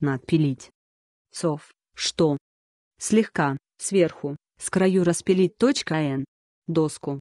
надпилить. Сов, что? Слегка, сверху, с краю распилить .н. Доску.